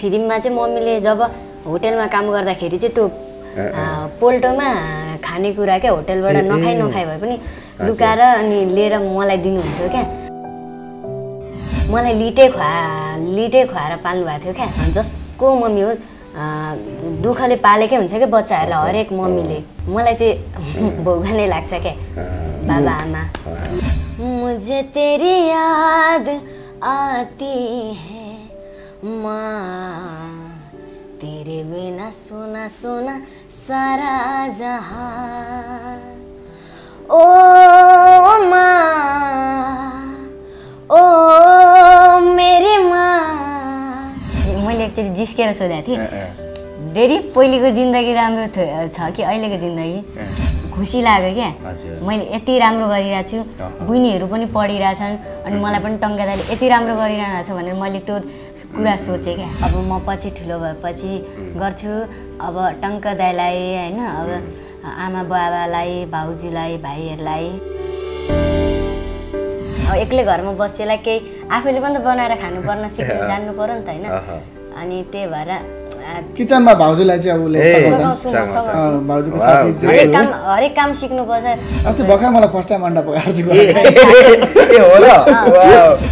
फिदिममा चाहिँ मम्मीले जब होटेलमा काम गर्दाखेरि चाहिँ त्यो पोल्टोमा खानेकुरा क्या होटेलबाट नखाइ नखाइ भए पनि लुकाएर अनि लिएर मलाई दिनुहुन्थ्यो क्या मलाई लिटे खुवा लिटे खुवाएर पाल्नु भएको थियो क्या जसको मम्मी हो दुःखले पालेकै हुन्छ क्या बच्चाहरूलाई हरेक मम्मीले मलाई चाहिँ नै लाग्छ क्या बाबा आमा मुझे तेरी याद आती है माँ तेरे बिना सुना, सुना, सारा जहां ओ ओ मेरी माँ मैले एकचोटि जिस्केर सोधेको थिएँ डेडी पहिलेको जिन्दगी राम्रो छ कि अहिलेको जिन्दगी खुसी लाग्यो क्या मैले यति राम्रो गरिरहेको छु पनि पढिरहेछन् अनि मलाई पनि टङ्गा दाले यति राम्रो गरिरहेको छ भनेर मैले त्यो कुरा सोचेँ क्या अब म पछि ठुलो भएपछि गर्छु अब टङ्क दाइलाई होइन अब आमा बाबालाई भाउजूलाई भाइहरूलाई अब एक्लै घरमा बसेलाई केही आफैले पनि त बनाएर खानुपर्ने सिक्नु जान्नु पऱ्यो नि त होइन अनि त्यही भएर किचनमा भाउजूलाई चाहिँ उसले भाउजूको हरेक काम सिक्नुपर्छ अस्ति भर्खर मलाई फर्स्ट टाइम अन्डा पकाएर चाहिँ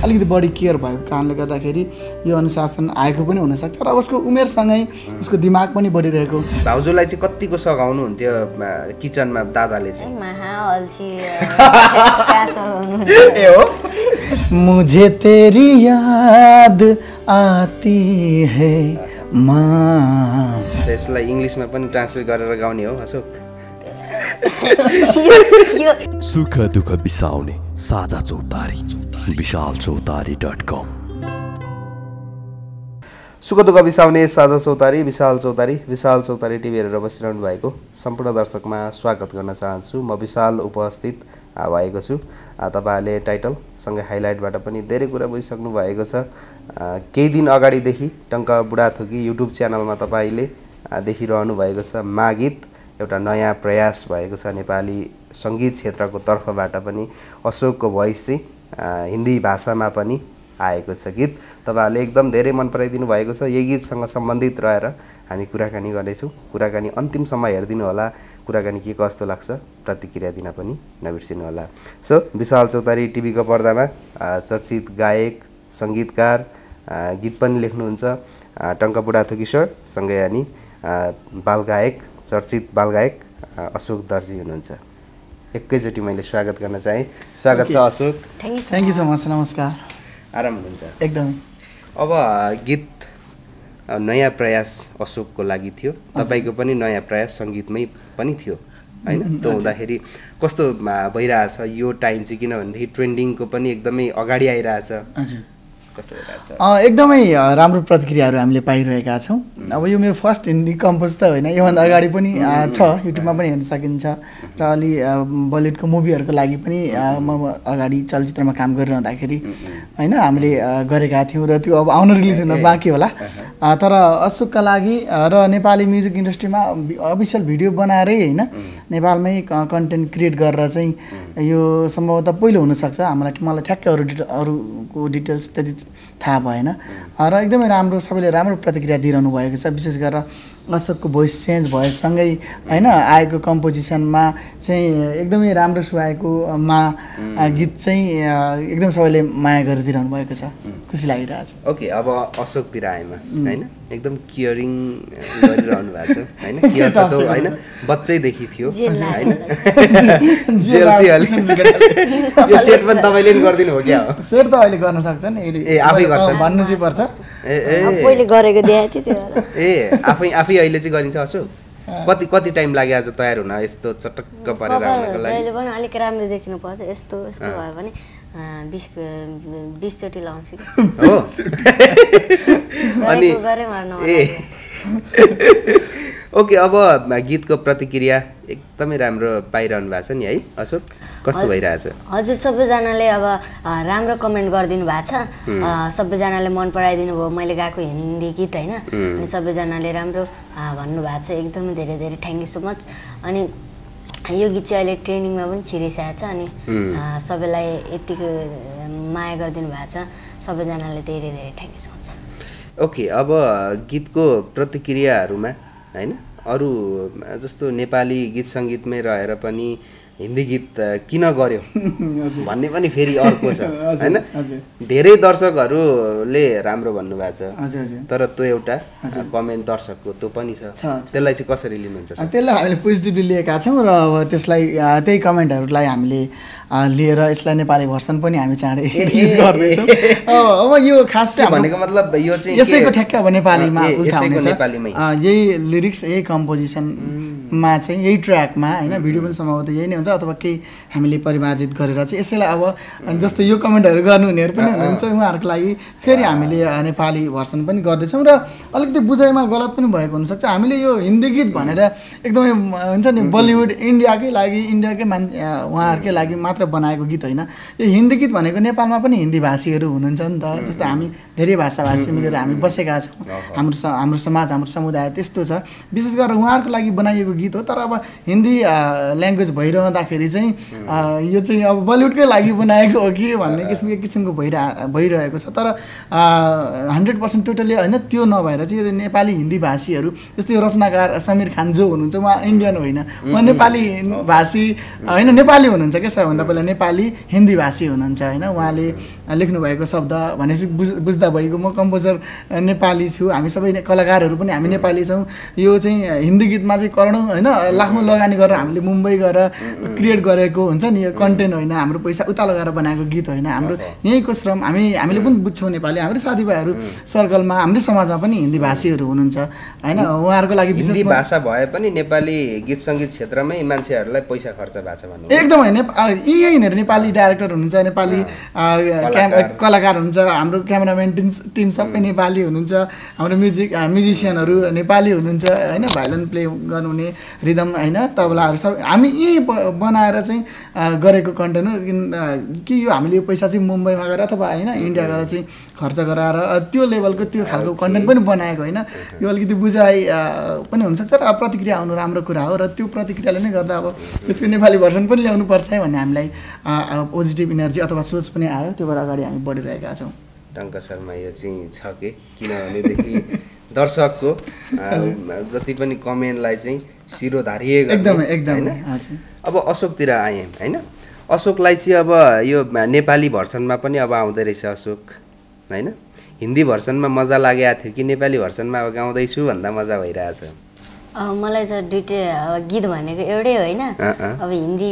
अलिकति बढी केयर भएको कारणले गर्दाखेरि यो अनुशासन आएको पनि हुनसक्छ र उसको उमेरसँगै उसको दिमाग पनि बढिरहेको भाउजूलाई चाहिँ कतिको सघाउनु हुन्थ्यो किचनमा दादाले चाहिँ मुझे तेरी याद आती है यसलाई इङ्ग्लिसमा पनि ट्रान्सलेट गरेर गाउने हो अशोक सुख दुःख बिसाउने साझा चौतारी विशाल चौतारी डट कम सुख दुःख बिसाउने साझा चौतारी विशाल चौतारी विशाल चौतारी टिभी हेरेर बसिरहनु भएको सम्पूर्ण दर्शकमा स्वागत गर्न चाहन्छु म विशाल उपस्थित भएको छु तपाईँहरूले टाइटलसँगै हाइलाइटबाट पनि धेरै कुरा बुझिसक्नु भएको छ केही दिन अगाडिदेखि टङ्क बुढाथोकी युट्युब च्यानलमा तपाईँले देखिरहनु भएको छ मागित एउटा नयाँ प्रयास भएको छ नेपाली सङ्गीत क्षेत्रको तर्फबाट पनि अशोकको भोइस चाहिँ हिन्दी भाषामा पनि आएको छ गीत तपाईँहरूले एकदम धेरै मन पराइदिनु भएको छ यही गीतसँग सम्बन्धित रहेर हामी कुराकानी गर्नेछौँ कुराकानी अन्तिमसम्म हेरिदिनु होला कुराकानी के कस्तो लाग्छ प्रतिक्रिया दिन पनि नबिर्सिनु होला सो विशाल चौतारी टिभीको पर्दामा चर्चित गायक सङ्गीतकार गीत पनि लेख्नुहुन्छ बुढा थुकिशोर सँगै अनि बालगायक चर्चित बालगायक अशोक दर्जी हुनुहुन्छ एकैचोटि मैले स्वागत गर्न चाहेँ स्वागत छ Ashok thank you so much नमस्कार आराम हुन्छ एकदम अब गीत नयाँ प्रयास अशोकको लागि थियो तपाईँको पनि नयाँ प्रयास सङ्गीतमै पनि थियो होइन त्यो हुँदाखेरि कस्तो भइरहेछ यो टाइम चाहिँ किनभनेदेखि ट्रेन्डिङको पनि एकदमै अगाडि आइरहेछ एकदमै राम्रो प्रतिक्रियाहरू हामीले पाइरहेका छौँ अब यो मेरो फर्स्ट हिन्दी कम्पोज त होइन योभन्दा अगाडि पनि छ युट्युबमा पनि हेर्न सकिन्छ र अलि बलिउडको मुभीहरूको लागि पनि म अगाडि चलचित्रमा काम गरिरहँदाखेरि होइन हामीले गरेका थियौँ र त्यो अब आउन रिलिज हुन बाँकी होला तर अशोकका लागि र नेपाली म्युजिक इन्डस्ट्रीमा अफिसियल भिडियो बनाएरै होइन नेपालमै कन्टेन्ट क्रिएट गरेर चाहिँ यो सम्भवतः पहिलो हुनसक्छ हामीलाई मलाई ठ्याक्कै अरू डिटेल अरूको डिटेल्स त्यति थाहा भएन र एकदमै राम्रो सबैले राम्रो प्रतिक्रिया दिइरहनु भएको छ विशेष गरेर अशोकको भोइस चेन्ज भएसँगै होइन आएको कम्पोजिसनमा चाहिँ एकदमै राम्रो सुहाएको मा गीत चाहिँ एकदम सबैले माया गरिदिइरहनु भएको छ खुसी लागिरहेको छ ओके अब अशोकतिर आएमा होइन एकदम केयरिङ गरिरहनु भएको छ होइन केयर त होइन बच्चैदेखि थियो होइन जेल चाहिँ यो सेट पनि तपाईँले पनि गरिदिनु हो क्या हो सेट त अहिले गर्न सक्छन् ए आफै गर्छ भन्नु चाहिँ पर्छ ए ए आफै आफै अहिले चाहिँ गरिन्छ अशोक कति कति टाइम लाग्यो आज तयार हुन यस्तो चटक्क परेर आउनको लागि अहिले पनि अलिक राम्रो देखिनु पर्छ यस्तो यस्तो भयो भने बिस बिसचोटि लगाउँछु ए ओके अब गीतको प्रतिक्रिया एकदमै राम्रो पाइरहनु भएको छ नि है अशोक कस्तो भइरहेछ हजुर सबैजनाले अब राम्रो कमेन्ट गरिदिनु भएको छ सबैजनाले मन पराइदिनु भयो मैले गाएको हिन्दी गीत होइन अनि सबैजनाले राम्रो भन्नुभएको छ एकदमै धेरै धेरै थ्याङ्क यू सो मच अनि यो गीत चाहिँ अहिले ट्रेनिङमा पनि छिरिसकेको छ अनि सबैलाई यतिको माया गरिदिनु भएको छ सबैजनाले धेरै धेरै थ्याङ्क सो सोच ओके अब गीतको प्रतिक्रियाहरूमा होइन अरू जस्तो नेपाली गीत सङ्गीतमै रहेर पनि हिन्दी गीत किन गऱ्यो भन्ने पनि फेरि अर्को छ होइन धेरै दर्शकहरूले राम्रो भन्नुभएको छ तर त्यो एउटा कमेन्ट दर्शकको त्यो पनि छ त्यसलाई चाहिँ कसरी लिनुहुन्छ त्यसलाई हामीले पोजिटिभली लिएका छौँ र अब त्यसलाई त्यही कमेन्टहरूलाई हामीले लिएर यसलाई नेपाली भर्सन पनि हामी चाँडै रिलिज गर्दैछौँ अब यो खास चाहिँ भनेको मतलब यो चाहिँ यसैको ठ्याक्क अब नेपालीमा यही लिरिक्स यही कम्पोजिसन मा चाहिँ यही ट्र्याकमा होइन mm-hmm. भिडियो पनि सम्भवतः यही नै हुन्छ अथवा केही हामीले परिमार्जित गरेर चाहिँ यसैलाई अब जस्तो यो कमेन्टहरू गर्नुहुनेहरू पनि mm-hmm. हुनुहुन्छ उहाँहरूको लागि फेरि mm-hmm. हामीले नेपाली भर्सन पनि गर्दैछौँ र अलिकति बुझाइमा गलत पनि भएको हुनसक्छ हामीले यो हिन्दी गीत भनेर एकदमै हुन्छ नि बलिउड इन्डियाकै लागि इन्डियाकै मान् उहाँहरूकै लागि मात्र बनाएको गीत होइन यो हिन्दी गीत भनेको नेपालमा पनि हिन्दी भाषीहरू हुनुहुन्छ नि त जस्तो हामी धेरै भाषाभाषी मिलेर हामी बसेका छौँ हाम्रो हाम्रो समाज हाम्रो समुदाय त्यस्तो छ विशेष गरेर उहाँहरूको लागि बनाइएको गीत हो तर अब हिन्दी ल्याङ्ग्वेज भइरहँदाखेरि चाहिँ यो चाहिँ अब बलिउडकै लागि बनाएको हो कि भन्ने किसिमको एक किसिमको भइरह भइरहेको छ तर हन्ड्रेड पर्सेन्ट टोटल्ली होइन त्यो नभएर चाहिँ यो नेपाली हिन्दी भाषीहरू जस्तै रचनाकार समीर खान जो हुनुहुन्छ उहाँ इन्डियन होइन उहाँ नेपाली भाषी होइन नेपाली हुनुहुन्छ क्या सबैभन्दा पहिला नेपाली हिन्दी भाषी हुनुहुन्छ होइन उहाँले लेख्नुभएको शब्द भनेपछि बुझ बुझ्दा भएको म कम्पोजर नेपाली छु हामी सबै कलाकारहरू पनि हामी नेपाली छौँ यो चाहिँ हिन्दी गीतमा चाहिँ करोडौँ होइन लाखौँ लगानी गरेर हामीले मुम्बई गएर क्रिएट गरेको हुन्छ नि यो कन्टेन्ट होइन हाम्रो पैसा उता लगाएर बनाएको गीत होइन हाम्रो यहीँको श्रम हामी हामीले पनि बुझ्छौँ नेपाली हाम्रै साथीभाइहरू सर्कलमा हाम्रै समाजमा पनि हिन्दी भाषीहरू हुनुहुन्छ होइन उहाँहरूको लागि विशेष भाषा भए पनि नेपाली गीत सङ्गीत क्षेत्रमै मान्छेहरूलाई पैसा खर्च भएको छ भन्नु एकदमै यी यहीँनिर नेपाली डाइरेक्टर हुनुहुन्छ नेपाली कलाकार हुनुहुन्छ हाम्रो क्यामेराम्यान टिम टिम सबै नेपाली हुनुहुन्छ हाम्रो म्युजिक म्युजिसियनहरू नेपाली हुनुहुन्छ होइन भायोलिन प्ले गर्नुहुने रिदम होइन तबलाहरू सब हामी यहीँ बनाएर चाहिँ गरेको कन्टेन्ट हो कि यो हामीले यो पैसा चाहिँ मुम्बईमा गएर अथवा होइन इन्डिया गएर चाहिँ खर्च गराएर त्यो लेभलको त्यो खालको कन्टेन्ट पनि बनाएको होइन यो अलिकति बुझाइ पनि हुनसक्छ र प्रतिक्रिया आउनु राम्रो कुरा हो र त्यो प्रतिक्रियाले नै गर्दा अब त्यसको नेपाली भर्सन पनि पर्छ है भन्ने हामीलाई पोजिटिभ इनर्जी अथवा सोच पनि आयो त्यो भएर अगाडि हामी बढिरहेका छौँ टङ्क शर्मा यो चाहिँ छ कि किनभनेदेखि दर्शकको जति पनि कमेन्टलाई चाहिँ शिरोधारी एकदमै एकदमै अब अशोकतिर आएँ होइन अशोकलाई चाहिँ अब यो नेपाली भर्सनमा पनि अब आउँदो रहेछ अशोक होइन हिन्दी भर्सनमा मजा लागेको थियो कि नेपाली भर्सनमा अब गाउँदैछु भन्दा मजा भइरहेछ मलाई चाहिँ दुइटै अब गीत भनेको एउटै होइन अब हिन्दी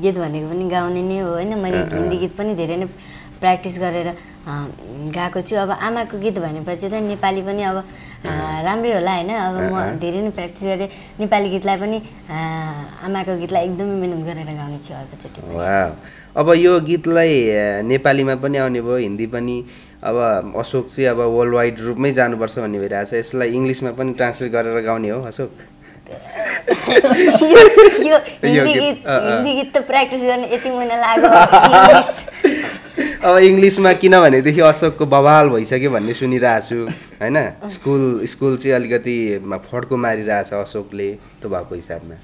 गीत भनेको पनि गाउने नै हो होइन मैले हिन्दी गीत पनि धेरै नै प्र्याक्टिस गरेर गाएको छु अब आमाको गीत भनेपछि त नेपाली पनि अब राम्रै होला होइन अब म धेरै नै प्र्याक्टिस गरेँ नेपाली गीतलाई पनि आमाको गीतलाई एकदमै मिहिनेत गरेर गाउने छु अर्कोचोटि अब यो गीतलाई नेपालीमा पनि आउने भयो हिन्दी पनि अब अशोक चाहिँ अब वर्ल्ड वाइड रूपमै जानुपर्छ भन्ने भइरहेको छ यसलाई इङ्ग्लिसमा पनि ट्रान्सलेट गरेर गाउने हो अशोक यो हिन्दी गीत त प्र्याक्टिस गर्ने यति महिना लाग्यो अब इङ्ग्लिसमा किनभनेदेखि अशोकको बवाल भइसक्यो भन्ने सुनिरहेको छु होइन स्कुल स्कुल चाहिँ अलिकति फड्को मारिरहेछ अशोकले त्यो भएको हिसाबमा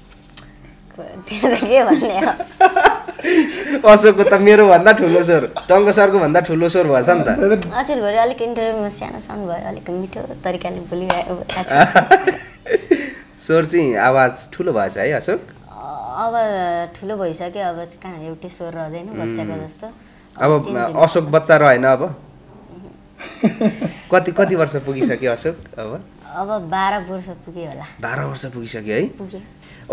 अशोकको त मेरो भन्दा ठुलो स्वर टङ्क सरको भन्दा ठुलो स्वर भएछ नि त अचेल अलिक इन्टरभ्यूमा सानो सानो भयो अलिक मिठो तरिकाले बोलिरहेको स्वर चाहिँ आवाज ठुलो भएछ है अशोक अब ठुलो भइसक्यो अब कहाँ एउटै स्वर रहँदैन बच्चाको जस्तो अब अशोक बच्चा रहेन अब कति कति वर्ष पुगिसक्यो अशोक अब अब बाह्र वर्ष पुग्यो होला बाह्र वर्ष पुगिसक्यो है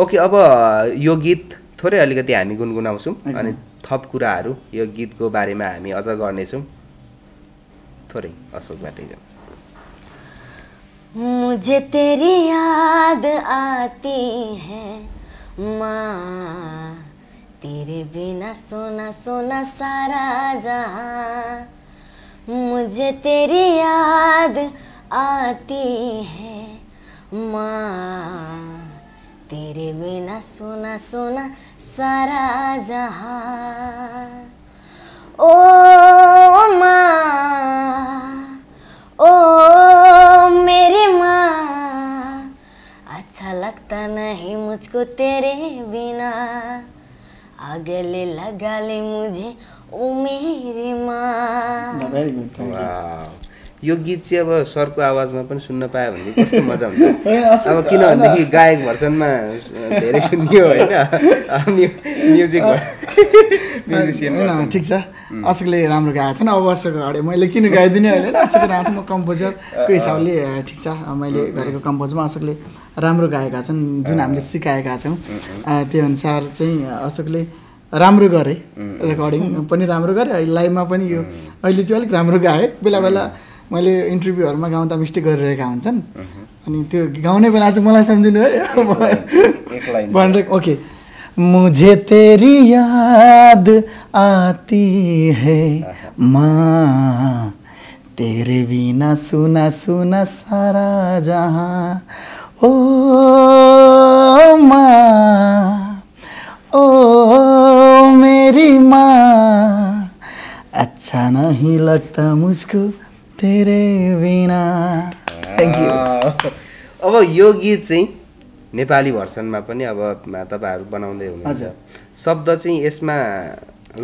ओके अब यो गीत थोरै अलिकति हामी गुनगुनाउँछौँ अनि थप कुराहरू यो गीतको बारेमा हामी अझ गर्नेछौँ थोरै अशोक अशोकबाटै मुझे तेरी याद आती है माँ तेरे बिना सोना सोना सारा जहाँ मुझे तेरी याद आती है माँ तेरे बिना सोना सोना सारा जहाँ ओ माँ ओ मेरी माँ अच्छा लगता नहीं मुझको तेरे बिना अगले लगा ले मुझे ओ मेरी माँ वेरी गुड यो गीत चाहिँ अब सरको आवाजमा पनि सुन्न पायो भने कस्तो मजा हुन्छ अब किनभनेदेखि गायक भर्सनमा धेरै सुन्यो होइन म्युजिक ठिक छ अशोकले राम्रो गाएको छैन अब अशोक अगाडि मैले किन गाइदिने अहिले अशोकले गाएको म कम्पोजरको हिसाबले ठिक छ मैले गरेको कम्पोजमा अशोकले राम्रो गाएका छन् जुन हामीले सिकाएका छौँ त्यो अनुसार चाहिँ अशोकले राम्रो गरेँ रेकर्डिङ पनि राम्रो गरेँ लाइभमा पनि यो अहिले चाहिँ अलिक राम्रो गाएँ बेला बेला मैले इन्टरभ्यूहरूमा गाउँदा मिस्टेक गरिरहेका हुन्छन् अनि त्यो गाउने बेला चाहिँ मलाई सम्झिनु है भनेर ओके मुझे तेरी याद आती है तेरे बिना सुना सुना सारा जहाँ ओ ओ मेरी माँ अच्छा नहीं लगता मुझको थ्याङ्क यू अब यो गीत चाहिँ नेपाली भर्सनमा पनि अब तपाईँहरू बनाउँदै हुनुहुन्छ शब्द चाहिँ यसमा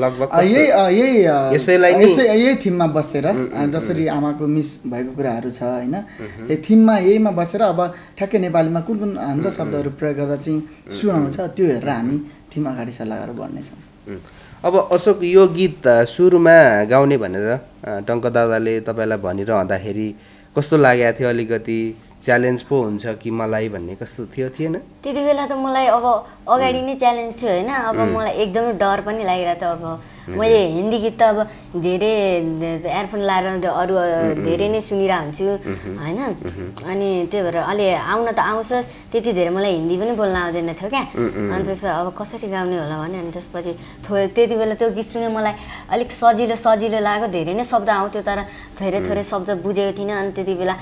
लगभग यही यही यसैलाई यसै यही थिममा बसेर जसरी आमाको मिस भएको कुराहरू छ होइन यही थिममा यहीमा बसेर अब ठ्याक्कै नेपालीमा कुन कुन हुन्छ शब्दहरू प्रयोग गर्दा चाहिँ सु आउँछ त्यो हेरेर हामी थिम अगाडि सल्लाह गरेर बढ्नेछौँ अब अशोक यो गीत सुरुमा गाउने भनेर टङ्क दादाले तपाईँलाई भनिरहँदाखेरि कस्तो लागेको थियो अलिकति च्यालेन्ज पो हुन्छ कि मलाई भन्ने कस्तो थियो थिएन त्यति बेला त मलाई अब अगाडि नै च्यालेन्ज थियो होइन अब मलाई एकदमै डर पनि लागिरहेको थियो अब मैले हिन्दी गीत त अब धेरै एयरफोन लाएर अरू धेरै नै सुनिरहेको हुन्छु होइन अनि त्यही भएर अलि आउन त आउँछ त्यति धेरै मलाई हिन्दी पनि बोल्न आउँदैन थियो क्या अनि त्यसपछि अब कसरी गाउने होला भने अनि त्यसपछि थोरै त्यति बेला त्यो गीत सुने मलाई अलिक सजिलो सजिलो लाग्यो धेरै नै शब्द आउँथ्यो तर थोरै थोरै शब्द बुझेको थिइनँ अनि त्यति बेला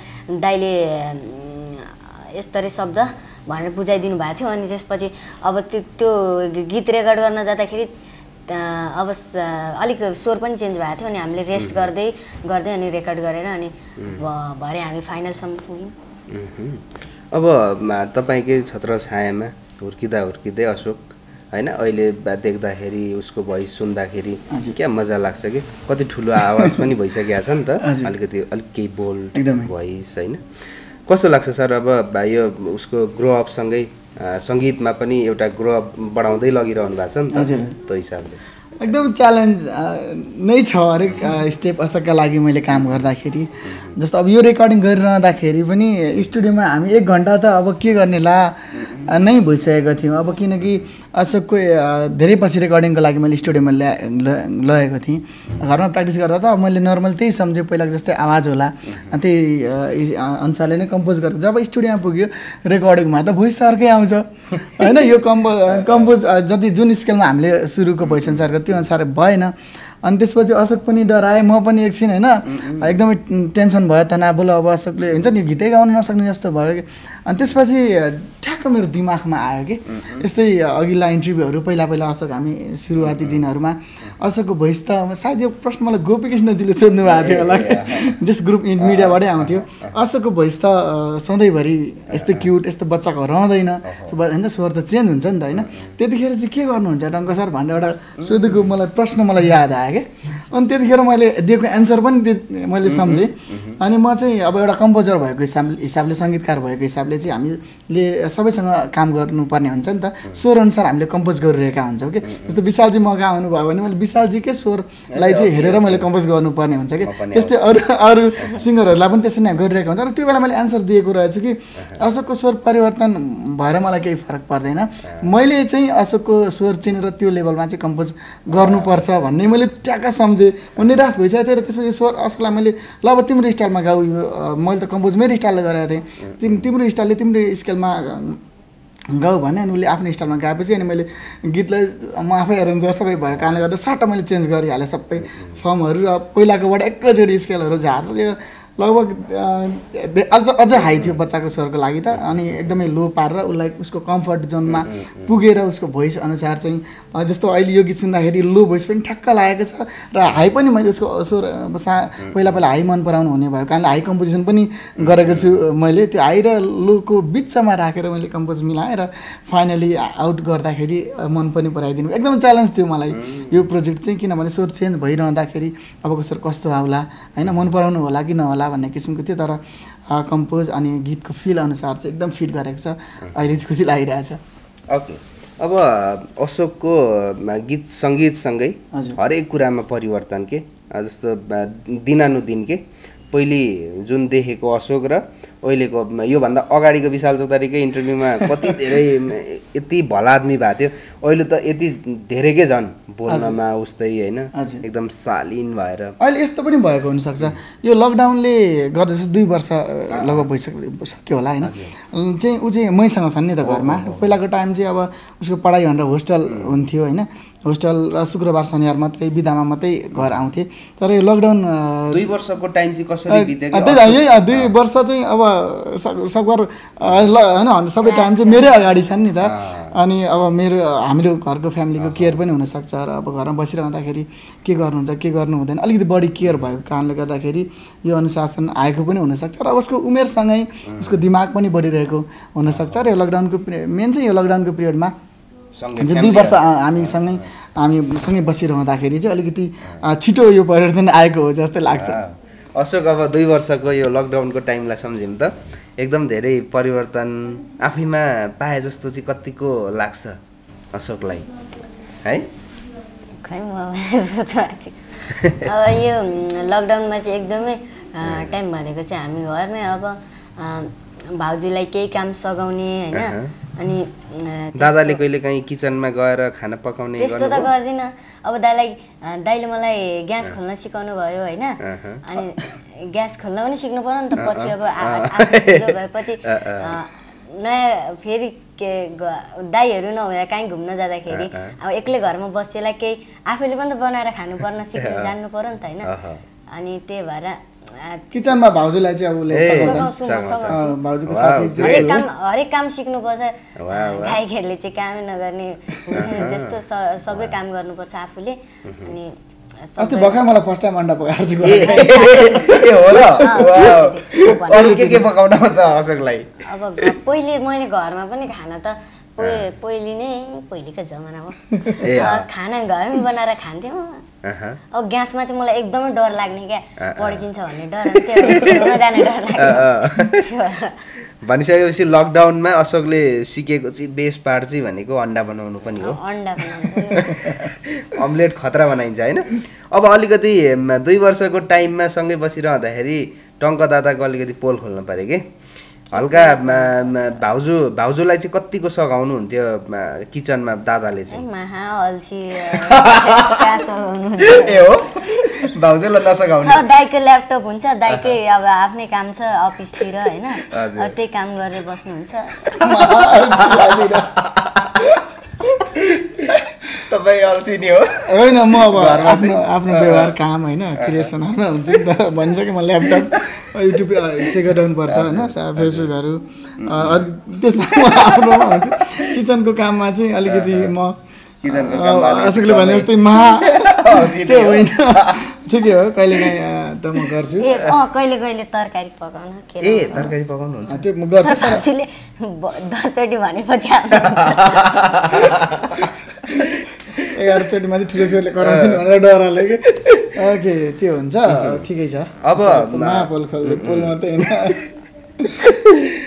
दाइले यस्तरी शब्द भनेर बुझाइदिनु भएको थियो अनि त्यसपछि अब त्यो त्यो गीत रेकर्ड गर्न जाँदाखेरि अब अलिक स्वर पनि चेन्ज भएको थियो अनि हामीले रेस्ट गर्दै गर्दै अनि रेकर्ड गरेर अनि भरे हामी फाइनलसम्म पुग्यौँ अब तपाईँकै छत्र छायामा हुर्किँदा हुर्किँदै अशोक होइन अहिले देख्दाखेरि उसको भोइस सुन्दाखेरि क्या मजा लाग्छ कि कति ठुलो आवाज पनि भइसकेको छ नि त अलिकति अलिक केही बोल्ड भोइस होइन कस्तो लाग्छ सर अब भाइ यो उसको ग्रो ग्रोअपसँगै सङ्गीतमा पनि एउटा ग्रोअप बढाउँदै लगिरहनु भएको छ नि त त्यो हिसाबले एकदम च्यालेन्ज नै छ हरेक स्टेप असकका लागि मैले काम गर्दाखेरि जस्तो अब यो रेकर्डिङ गरिरहँदाखेरि पनि स्टुडियोमा हामी एक घन्टा त अब के गर्ने ला नै भइसकेको थियौँ अब किनकि अशोकको धेरै पछि रेकर्डिङको लागि मैले स्टुडियोमा ल्या लगेको थिएँ घरमा प्र्याक्टिस गर्दा त मैले नर्मल त्यही सम्झेँ पहिलाको जस्तै आवाज होला त्यही अनुसारले नै कम्पोज गरेको जब स्टुडियोमा पुग्यो रेकर्डिङमा त भोइस अर्कै आउँछ होइन यो कम्पो कम्पोज जति जुन स्केलमा हामीले सुरुको भोइस अनुसार त्यो अनुसार भएन अनि त्यसपछि अशोक पनि डराए म पनि एकछिन होइन एकदमै टेन्सन भयो त बोल अब अशोकले हुन्छ नि गीतै गाउन नसक्ने जस्तो भयो कि अनि त्यसपछि ठ्याक्क मेरो दिमागमा आयो कि यस्तै अघिल्ला इन्टरभ्यूहरू पहिला पहिला अशोक हामी सुरुवाती दिनहरूमा अशोकको भोइस त सायद यो प्रश्न मलाई गोपीकृष्णजीले सोध्नु भएको थियो होला जस ग्रुप मिडियाबाटै आउँथ्यो अशोकको भोइस त सधैँभरि यस्तो क्युट यस्तो बच्चाको रहँदैन होइन स्वर त चेन्ज हुन्छ नि त होइन त्यतिखेर चाहिँ के गर्नुहुन्छ डङ्क सर भनेर एउटा सोधेको मलाई प्रश्न मलाई याद आयो जाएंगे अनि त्यतिखेर मैले दिएको एन्सर पनि मैले सम्झेँ अनि म चाहिँ अब एउटा कम्पोजर भएको हिसाब हिसाबले सङ्गीतकार भएको हिसाबले चाहिँ हामीले सबैसँग काम गर्नुपर्ने हुन्छ नि त स्वर अनुसार हामीले कम्पोज गरिरहेका हुन्छौँ कि जस्तो विशालजी मगा आउनुभयो भने मैले विशालजीकै स्वरलाई चाहिँ हेरेर मैले कम्पोज गर्नुपर्ने हुन्छ कि त्यस्तै अरू अरू सिङ्गरहरूलाई पनि त्यसरी नै गरिरहेको हुन्छ र त्यो बेला मैले एन्सर दिएको रहेछु कि अशोकको स्वर परिवर्तन भएर मलाई केही फरक पर्दैन मैले चाहिँ अशोकको स्वर चिनेर त्यो लेभलमा चाहिँ कम्पोज गर्नुपर्छ भन्ने मैले ट्याक्क सम्झ सम्झेँ म निराश भइसकेको थिएँ र त्यसपछि स्वर अस्कोलाई मैले ल अब तिम्रो स्टाइलमा गाऊ यो मैले त कम्पोज मेरो स्टाइलले गरेको थिएँ तिम तिम्रो स्टाइलले तिम्रो स्केलमा गाउँ भने अनि उसले आफ्नो स्टाइलमा गाएपछि अनि मैले गीतलाई म आफै एरेन्जर सबै भएको कारणले गर्दा सट्ट मैले चेन्ज गरिहालेँ सबै फर्महरू र पहिलाकोबाट एकैचोटि स्केलहरू झारेर लगभग अझ अझ हाई थियो बच्चाको स्वरको लागि त अनि एकदमै लो पारेर उसलाई उसको कम्फर्ट जोनमा पुगेर उसको भोइस अनुसार चाहिँ जस्तो अहिले यो गीत सुन्दाखेरि लो भोइस पनि ठ्याक्क लागेको छ र हाई पनि मैले उसको स्वर सा पहिला पहिला हाई मन पराउनु हुने भएको कारणले हाई कम्पोजिसन पनि गरेको छु मैले त्यो हाई र लोको बिचमा राखेर मैले कम्पोज मिलाएर फाइनली आउट गर्दाखेरि मन पनि पराइदिनु एकदम च्यालेन्ज थियो मलाई यो प्रोजेक्ट चाहिँ किनभने स्वर चेन्ज भइरहँदाखेरि अबको स्वर कस्तो आउला होइन मन पराउनु होला कि नहोला भन्ने किसिमको थियो तर कम्पोज अनि गीतको फिल अनुसार चाहिँ एकदम फिट गरेको छ अहिले चाहिँ खुसी लागिरहेछ ओके अब अशोकको गीत सङ्गीतसँगै हरेक कुरामा परिवर्तन के जस्तो दिनानुदिन के पहिले जुन देखेको अशोक र अहिलेको योभन्दा अगाडिको विशाल चौतारीकै इन्टरभ्यूमा कति धेरै यति भलादमी भएको थियो अहिले त यति धेरैकै झन् बोल्नमा उस्तै होइन एकदम शालीन भएर अहिले यस्तो पनि भएको हुनसक्छ यो लकडाउनले गर्दा चाहिँ दुई वर्ष लगभग भइसक्यो सक्यो होला होइन चाहिँ ऊ चाहिँ मैसँग छन् नि त घरमा पहिलाको टाइम चाहिँ अब उसको पढाइ भनेर होस्टेल हुन्थ्यो होइन होस्टल र शुक्रबार शनिबार मात्रै बिदामा मात्रै घर आउँथे तर यो लकडाउन दुई वर्षको टाइम चाहिँ कसरी यही दुई वर्ष चाहिँ अब सकभर होइन सबै टाइम चाहिँ मेरै अगाडि छन् नि त अनि अब मेरो हाम्रो घरको फ्यामिलीको केयर पनि हुनसक्छ र अब घरमा बसिरहँदाखेरि के गर्नुहुन्छ के गर्नु हुँदैन अलिकति बढी केयर भएको कारणले गर्दाखेरि यो अनुशासन आएको पनि हुनसक्छ र उसको उमेरसँगै उसको दिमाग पनि बढिरहेको हुनसक्छ र यो लकडाउनको मेन चाहिँ यो लकडाउनको पिरियडमा दुई वर्ष हामीसँगै हामी सँगै बसिरहँदाखेरि चाहिँ अलिकति छिटो यो परिवर्तन आएको हो जस्तो लाग्छ अशोक अब दुई वर्षको यो लकडाउनको टाइमलाई सम्झ्यौँ त एकदम धेरै परिवर्तन आफैमा पाए जस्तो चाहिँ कतिको लाग्छ अशोकलाई है अब यो लकडाउनमा चाहिँ एकदमै टाइम भनेको चाहिँ हामी घर नै अब भाउजूलाई केही काम सघाउने होइन अनि दादाले कहिले काहीँ किचनमा गएर खाना पकाउने त्यस्तो त गर्दिनँ अब दाइलाई दाइले मलाई ग्यास खोल्न सिकाउनु भयो होइन अनि ग्यास खोल्न पनि सिक्नु पऱ्यो नि त पछि अब भएपछि नयाँ फेरि के दाईहरू नहुँदा काहीँ घुम्न जाँदाखेरि अब एक्लै घरमा बसेला केही आफैले पनि त बनाएर खानु पर्न सिक्नु जान्नु पऱ्यो नि त होइन अनि त्यही भएर किचनमा भाउजूलाई चाहिँ उसले भाउजूको हरेक काम हरेक काम सिक्नुपर्छ गायकहरूले चाहिँ कामै नगर्ने जस्तो सबै काम गर्नुपर्छ आफूले अनि अस्ति भर्खर मलाई फर्स्ट टाइम अन्डा पकाएर अब पहिले मैले घरमा पनि खाना त पहिले नै पहिलेको जमानामा खाना घरमै बनाएर खान्थ्यौँ अब ग्यासमा चाहिँ मलाई एकदमै डर लाग्ने क्या पड्किन्छ भन्ने डर त्यो जाने डर भनिसकेपछि लकडाउनमा अशोकले सिकेको चाहिँ बेस पार्ट चाहिँ भनेको अन्डा बनाउनु पनि हो अन्डा अम्लेट खतरा बनाइन्छ होइन अब अलिकति दुई वर्षको टाइममा सँगै बसिरहँदाखेरि टङ्क दादाको अलिकति पोल खोल्नु पऱ्यो कि हल्का भाउजू भाउजूलाई चाहिँ कतिको सघाउनु सघाउनुहुन्थ्यो किचनमा दादाले चाहिँ ए हो भाउजूलाई नसघाउनु दाइको ल्यापटप हुन्छ दाइकै अब आफ्नै काम छ अफिसतिर होइन त्यही काम गरेर बस्नुहुन्छ तपाईँ अल्छिनी हो होइन म अब आफ्नो आफ्नो व्यवहार काम होइन क्रिएसनहरूमा हुन्छ नि त भनिसकेँ म ल्यापटप युट्युब चेक पर्छ होइन फेसबुकहरू अरू त्यसमा आफ्नो हुन्छ किचनको काममा चाहिँ अलिकति म अशोकले भने जस्तै महा चाहिँ होइन ठिकै हो कहिले काहीँ त म गर्छु कहिले कहिले तरकारी पकाउन ए तरकारी पकाउनु हुन्छ त्यो म गर्छु दसचोटि भनेपछि एघार सेटमाथि ठुलो सेटले कराउँछन् भनेर डर हाल्यो कि ओके त्यो हुन्छ ठिकै छ अब महापोल खोल्दै पोल मात्रै होइन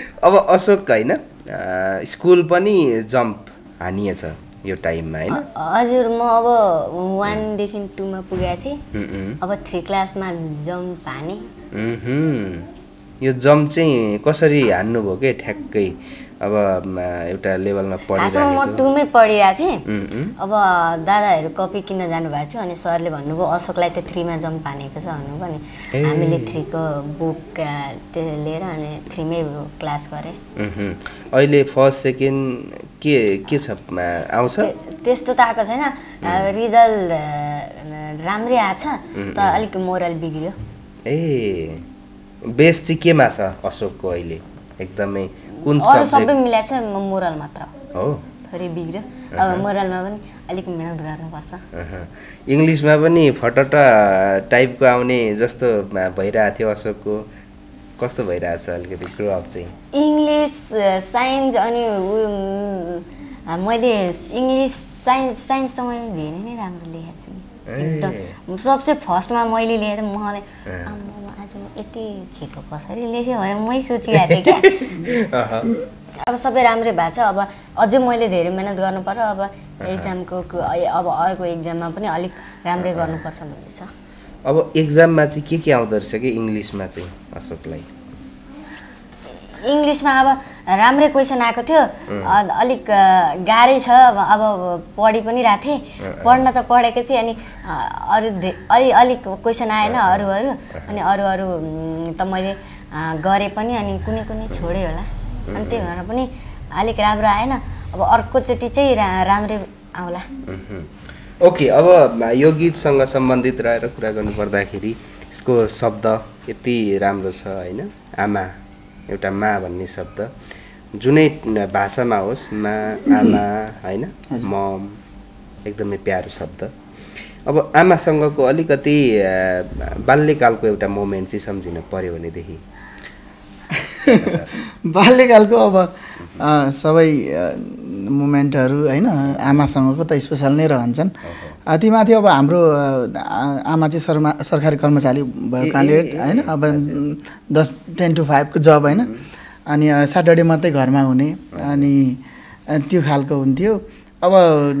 अब अशोक होइन स्कुल पनि जम्प हानिएछ यो टाइममा होइन हजुर म अब वानदेखि टूमा पुगेको थिएँ अब थ्री क्लासमा जम्प हाने यो जम्प चाहिँ कसरी हान्नुभयो के ठ्याक्कै अब एउटा लेभलमा पढिरहेको म टुमै पढिरहेको थिएँ अब दादाहरू कपी किन्न जानुभएको थियो अनि सरले भन्नुभयो अशोकलाई त थ्रीमा जम्प हानेको छ भन्नुभयो नि हामीले थ्रीको बुक त्यो लिएर अनि थ्रीमै क्लास गरेँ अहिले फर्स्ट सेकेन्ड के के छ आउँछ त्यस्तो त आएको छैन रिजल्ट राम्रै छ तर अलिक मोरल बिग्रियो ए बेस चाहिँ केमा छ अशोकको अहिले एकदमै कुन सबै मिलाएको छ मोरल मात्र हो थोरै बिग्रियो अब मोरलमा पनि अलिक मिहिनेत गर्नुपर्छ इङ्ग्लिसमा पनि फटटा टाइपको आउने जस्तो भइरहेको थियो अशोकको कस्तो भइरहेछ अलिकति ग्रो अप चाहिँ इङ्ग्लिस साइन्स अनि मैले इङ्ग्लिस साइन्स साइन्स त मैले धेरै नै राम्रो लेखेको छु एकदम सबसे फर्स्टमा मैले लेखेर मलाई त्यो यति छिटो कसैले लेख्यो भने मै सोचिरहेको थिएँ क्या अब सबै राम्रै भएको छ अब अझै मैले धेरै मिहिनेत गर्नु पर्यो अब एक्जामको अब अर्को एक्जाममा पनि अलिक राम्रै गर्नुपर्छ भन्ने छ अब एक्जाममा चाहिँ के के आउँदो रहेछ कि इङ्ग्लिसमा चाहिँ अशोकलाई इङ्ग्लिसमा अब राम्रै क्वेसन आएको थियो अलिक गाह्रै छ अब पढि पनि रहेको थिएँ पढ्न त पढेको थिएँ अनि अरू अलि अलिक क्वेसन आएन अरू अरू अनि अरू अरू त मैले गरेँ पनि अनि कुनै कुनै छोडेँ होला अनि त्यही भएर पनि अलिक राम्रो आएन अब अर्कोचोटि चाहिँ रा राम्रै आउला ओके अब यो गीतसँग सम्बन्धित रहेर कुरा गर्नुपर्दाखेरि यसको शब्द यति राम्रो छ होइन आमा एउटा मा भन्ने शब्द जुनै भाषामा होस् मा आमा होइन मम एकदमै प्यारो शब्द अब आमासँगको अलिकति बाल्यकालको एउटा मोमेन्ट चाहिँ सम्झिनु पऱ्यो भनेदेखि बाल्यकालको अब सबै मोमेन्टहरू होइन आमासँगको त स्पेसल नै रहन्छन् तीमाथि अब हाम्रो आमा चाहिँ सरमा सरकारी कर्मचारी भएको कारणले होइन अब दस टेन टु फाइभको जब होइन अनि स्याटरडे मात्रै घरमा हुने अनि त्यो खालको हुन्थ्यो अब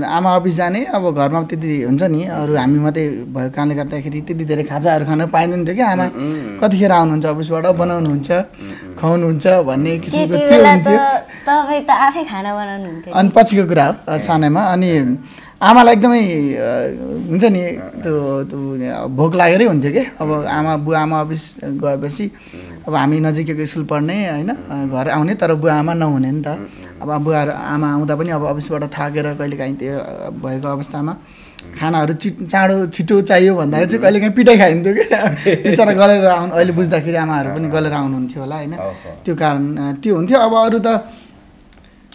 आमा अफिस जाने अब घरमा त्यति हुन्छ नि अरू हामी मात्रै भएको कारणले गर्दाखेरि त्यति धेरै खाजाहरू खान पाइँदैन थियो कि आमा कतिखेर आउनुहुन्छ अफिसबाट बनाउनुहुन्छ खुवाउनुहुन्छ भन्ने किसिमको त्यो हुन्थ्यो अनि पछिको कुरा हो सानैमा अनि आमालाई एकदमै हुन्छ नि त्यो भोक लागेरै हुन्थ्यो कि अब आमा बुवा आमा अफिस गएपछि अब हामी नजिकैको स्कुल पढ्ने होइन घर आउने तर बुवा आमा नहुने नि त अब बुवा आमा आउँदा पनि अब अफिसबाट थाकेर कहिलेकाहीँ त्यो भएको अवस्थामा खानाहरू चि चाँडो छिटो चाहियो भन्दाखेरि चाहिँ कहिले काहीँ पिटाइ खाइन्थ्यो कि बिचरा गलेर आउनु अहिले बुझ्दाखेरि आमाहरू पनि गलेर आउनुहुन्थ्यो होला होइन त्यो कारण त्यो हुन्थ्यो अब अरू त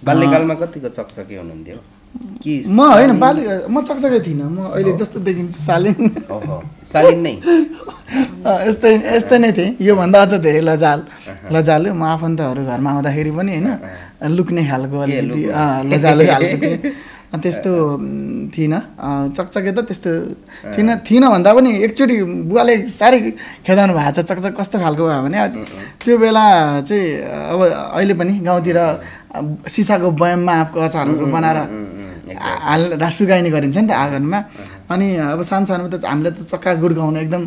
बाल्यकालमा कतिको चकचकी हुनुहुन्थ्यो म होइन बालिका म चकचकै थिइनँ म अहिले जस्तो देखिन्छु सालिन सालिन नै यस्तै यस्तै नै थिएँ योभन्दा अझ धेरै लजाल लजालु म आफन्तहरू घरमा आउँदाखेरि पनि होइन लुक्ने खालको अलिकति लजालु खालको थिएँ त्यस्तो थिइनँ चकचके त त्यस्तो थिइनँ थिइनँ भन्दा पनि एकचोटि बुवाले साह्रै खेदाउनु भएको छ चकचक कस्तो खालको भयो भने त्यो बेला चाहिँ अब अहिले पनि गाउँतिर सिसाको बयाममा आँपको अचारहरू बनाएर हाल सुगाइने गरिन्छ नि त आँगनमा अनि अब सानो सानोमा त हामीले त चक्का गुड्काउनु एकदम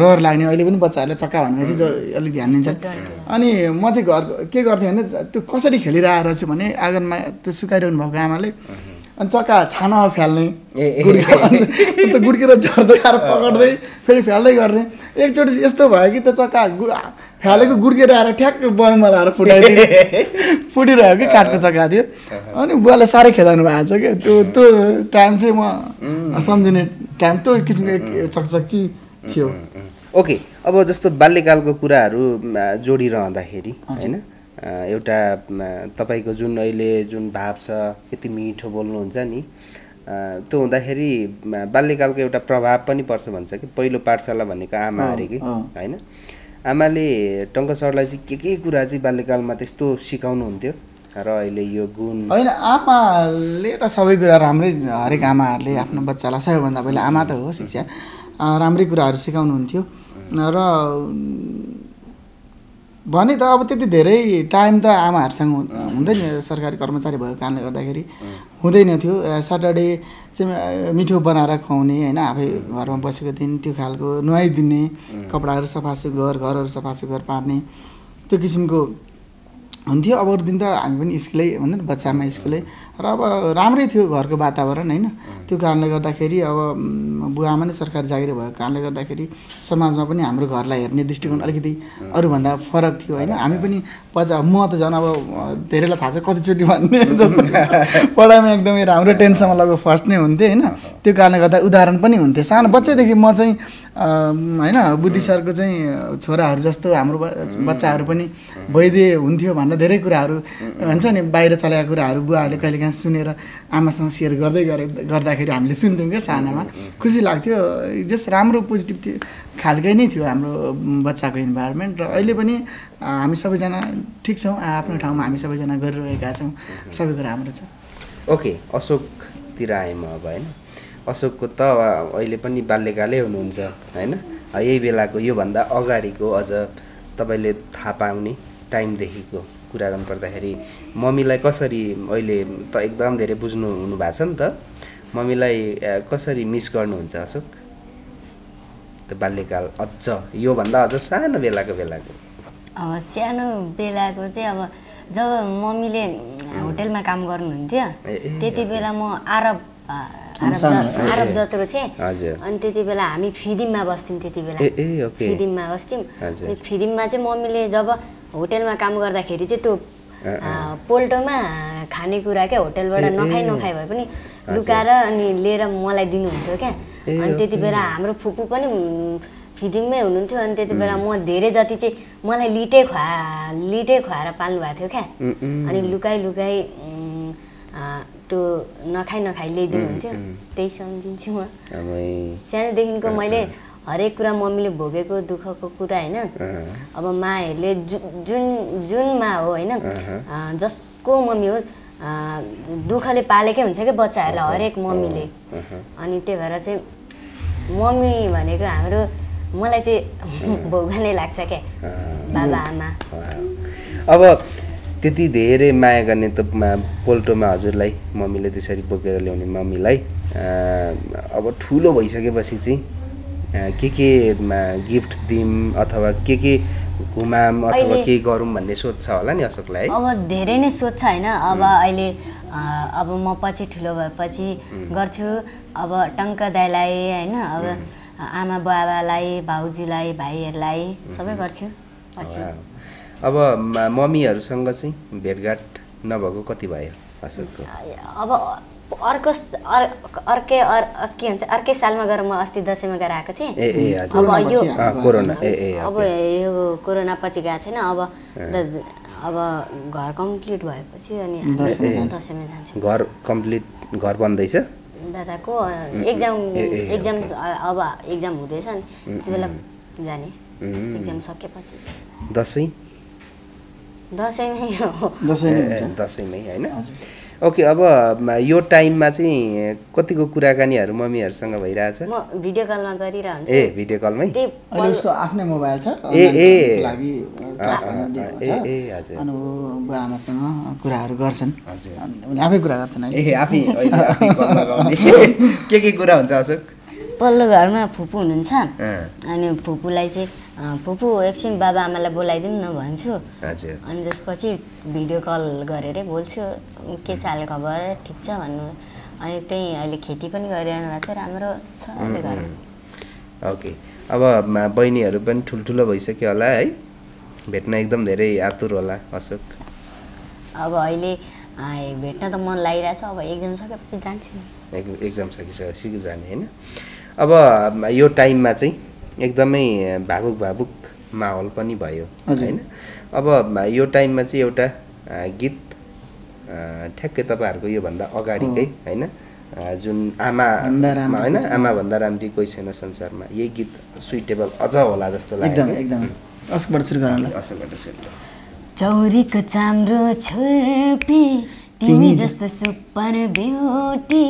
रहर लाग्ने अहिले पनि बच्चाहरूले चक्का भनेपछि अलिक ध्यान दिन्छ अनि म चाहिँ घर के गर्थेँ भने त्यो कसरी खेलिरहेको रहेछु भने आँगनमा त्यो सुकाइरहनु भएको आमाले अनि चक्का छानामा फ्याल्ने त्यो गुड्केर झर्दै आएर पकड्दै फेरि फ्याल्दै गर्ने एकचोटि यस्तो भयो कि त्यो चक्का फ्यालेको गुड्केर आएर ठ्याक्क बयममा लाएर फुटाइदियो फुटिरहेको कि काठको चक्का थियो अनि बुवाले साह्रै खेदाउनु भएको छ क्या त्यो त्यो टाइम चाहिँ म सम्झिने टाइम त्यो किसिमको चकचकची थियो ओके अब जस्तो बाल्यकालको कुराहरू जोडिरहँदाखेरि होइन एउटा तपाईँको जुन अहिले जुन भाव छ यति मिठो बोल्नुहुन्छ नि त्यो हुँदाखेरि बाल्यकालको एउटा प्रभाव पनि पर्छ भन्छ कि पहिलो पाठशाला भनेको आमा अरे कि होइन आमाले टङ्क सरलाई चाहिँ के के कुरा चाहिँ बाल्यकालमा त्यस्तो सिकाउनुहुन्थ्यो र अहिले यो गुण होइन आमाले त सबै कुरा राम्रै हरेक आमाहरूले आफ्नो बच्चालाई सबैभन्दा पहिला आमा त हो शिक्षा राम्रै कुराहरू सिकाउनुहुन्थ्यो र भने त अब त्यति धेरै टाइम त आमाहरूसँग हुँदैन सरकारी कर्मचारी भएको कारणले गर्दाखेरि हुँदैन थियो स्याटरडे चाहिँ मिठो बनाएर खुवाउने होइन आफै घरमा बसेको दिन त्यो खालको नुहाइदिने कपडाहरू सफासुग्घर घरहरू सफासुग्घर पार्ने त्यो किसिमको हुन्थ्यो अब दिन त हामी पनि स्कुलै भन्दा बच्चामा स्कुलै र अब राम्रै थियो घरको वातावरण होइन त्यो कारणले गर्दाखेरि अब बुवामा नै सरकारी जागिर भएको कारणले गर्दाखेरि समाजमा पनि हाम्रो घरलाई हेर्ने दृष्टिकोण अलिकति अरूभन्दा फरक थियो होइन हामी पनि पचा म त झन् अब धेरैलाई थाहा छ कतिचोटि भन्ने जस्तो पढाइमा एकदमै राम्रो टेन्सनमा लगभग फर्स्ट नै हुन्थ्यो होइन त्यो कारणले गर्दा उदाहरण पनि हुन्थ्यो सानो बच्चैदेखि म चाहिँ होइन बुद्धि सरको चाहिँ छोराहरू जस्तो हाम्रो बच्चाहरू पनि वैद्य हुन्थ्यो भनेर धेरै कुराहरू हुन्छ नि बाहिर चलाएको कुराहरू बुवाहरूले कहिले सुनेर आमासँग सेयर गर्दै गरे गर्दाखेरि हामीले सुन्थ्यौँ क्या सानामा खुसी लाग्थ्यो जस्ट राम्रो पोजिटिभ थियो खालकै नै थियो हाम्रो बच्चाको इन्भाइरोमेन्ट र अहिले पनि हामी सबैजना ठिक छौँ आफ्नो ठाउँमा हामी सबैजना गरिरहेका छौँ सबैको कुरा राम्रो छ ओके अशोकतिर आएँ म अब होइन अशोकको त अहिले पनि बाल्यकालै हुनुहुन्छ होइन यही बेलाको योभन्दा अगाडिको अझ तपाईँले थाहा पाउने टाइमदेखिको कुरा गर्नुपर्दाखेरि मम्मीलाई कसरी अहिले त एकदम धेरै बुझ्नु हुनु भएको छ नि त मम्मीलाई कसरी मिस गर्नुहुन्छ अशोक त्यो बाल्यकाल अझ योभन्दा अझ सानो बेलाको बेलाको अब सानो बेलाको चाहिँ अब जब मम्मीले होटेलमा काम गर्नुहुन्थ्यो त्यति बेला म आरब आरब जत्रो थिएँ अनि त्यति बेला हामी फिदिममा बस्थ्यौँ त्यति बेला फिदिममा बस्थ्यौँ अनि फिदिममा चाहिँ मम्मीले जब होटेलमा काम गर्दाखेरि चाहिँ त्यो पोल्टोमा खानेकुरा क्या होटेलबाट नखाइ नखाइ भए पनि लुकाएर अनि लिएर मलाई दिनुहुन्थ्यो क्या अनि त्यति बेला हाम्रो फुपू पनि फिदिङमै हुनुहुन्थ्यो अनि त्यति बेला म धेरै जति चाहिँ मलाई लिटै खुवा लिटै खुवाएर पाल्नु भएको थियो क्या अनि लुकाइ लुकाइ त्यो नखाइ नखाइ ल्याइदिनुहुन्थ्यो त्यही सम्झिन्छु म सानैदेखिको मैले हरेक कुरा मम्मीले भोगेको दुःखको कुरा होइन अब माहरूले जुन जुन मा हो होइन जसको मम्मी हो दुःखले पालेकै हुन्छ कि बच्चाहरूलाई हरेक मम्मीले अनि त्यही भएर चाहिँ मम्मी भनेको हाम्रो मलाई चाहिँ भोगा नै लाग्छ क्या बाबा आमा अब त्यति धेरै माया गर्ने त पोल्टोमा हजुरलाई मम्मीले त्यसरी बोकेर ल्याउने मम्मीलाई अब ठुलो भइसकेपछि चाहिँ के के गिफ्ट दिम अथवा के के घुमाम अथवा के गरौँ भन्ने सोच छ होला नि अशोकलाई अब धेरै नै सोच छ होइन अब अहिले अब म पछि ठुलो भएपछि गर्छु अब टङ्क दाईलाई होइन अब आमा बाबालाई भाउजूलाई भाइहरूलाई सबै गर्छु अब मम्मीहरूसँग चाहिँ भेटघाट नभएको कति भयो अशोकको अब अर्को अर्कै के भन्छ अर्कै सालमा गएर म अस्ति दसैँमा गएर आएको थिएँ अब यो अब यो कोरोना पछि गएको छैन अब अब घर कम्प्लिट भएपछि अनि दसैँमा जान्छु घर कम्प्लिट घर बन्दैछ दादाको एक्जाम एक्जाम अब एक्जाम हुँदैछ नि त्यति बेला जाने एक्जाम सकेपछि दसैँ दसैँमै हो दसैँमै होइन ओके अब यो टाइममा चाहिँ कतिको कुराकानीहरू मम्मीहरूसँग भइरहेछ म भिडियो कलमा गरिरहन्छु ए भिडियो कलमै अहिले उसको आफ्नै मोबाइल छ ए ए लागि ए ए हजुर अनि बुवा आमासँग कुराहरू गर्छन् हजुर उनी आफै कुरा गर्छन् ए आफै के के कुरा हुन्छ अशोक पल्लो घरमा फुपू हुनुहुन्छ अनि फुपूलाई चाहिँ फुपू एकछिन बाबा आमालाई बोलाइदिनु न भन्छु अनि त्यसपछि भिडियो कल गरेरै बोल्छु के चाल खबर ठिक छ भन्नु अनि त्यही अहिले खेती पनि गरिरहनु भएको छ राम्रो छ ओके अब बहिनीहरू पनि ठुल्ठुलो भइसक्यो होला है भेट्न एकदम धेरै आतुर होला अशोक अब अहिले भेट्न त मन लागिरहेछ अब एक्जाम सकेपछि जान्छु एक्जाम सकिसकेपछि जाने होइन अब यो टाइममा चाहिँ एकदमै भावुक भावुक माहौल पनि भयो होइन अब यो टाइममा चाहिँ एउटा गीत ठ्याक्कै तपाईँहरूको योभन्दा अगाडिकै होइन जुन आमा होइन भन्दा राम्री कोही छैन संसारमा यही गीत सुइटेबल अझ होला जस्तो लाग्छ चाम्रो छुर्पी तिमी जस्तो सुपर ब्युटी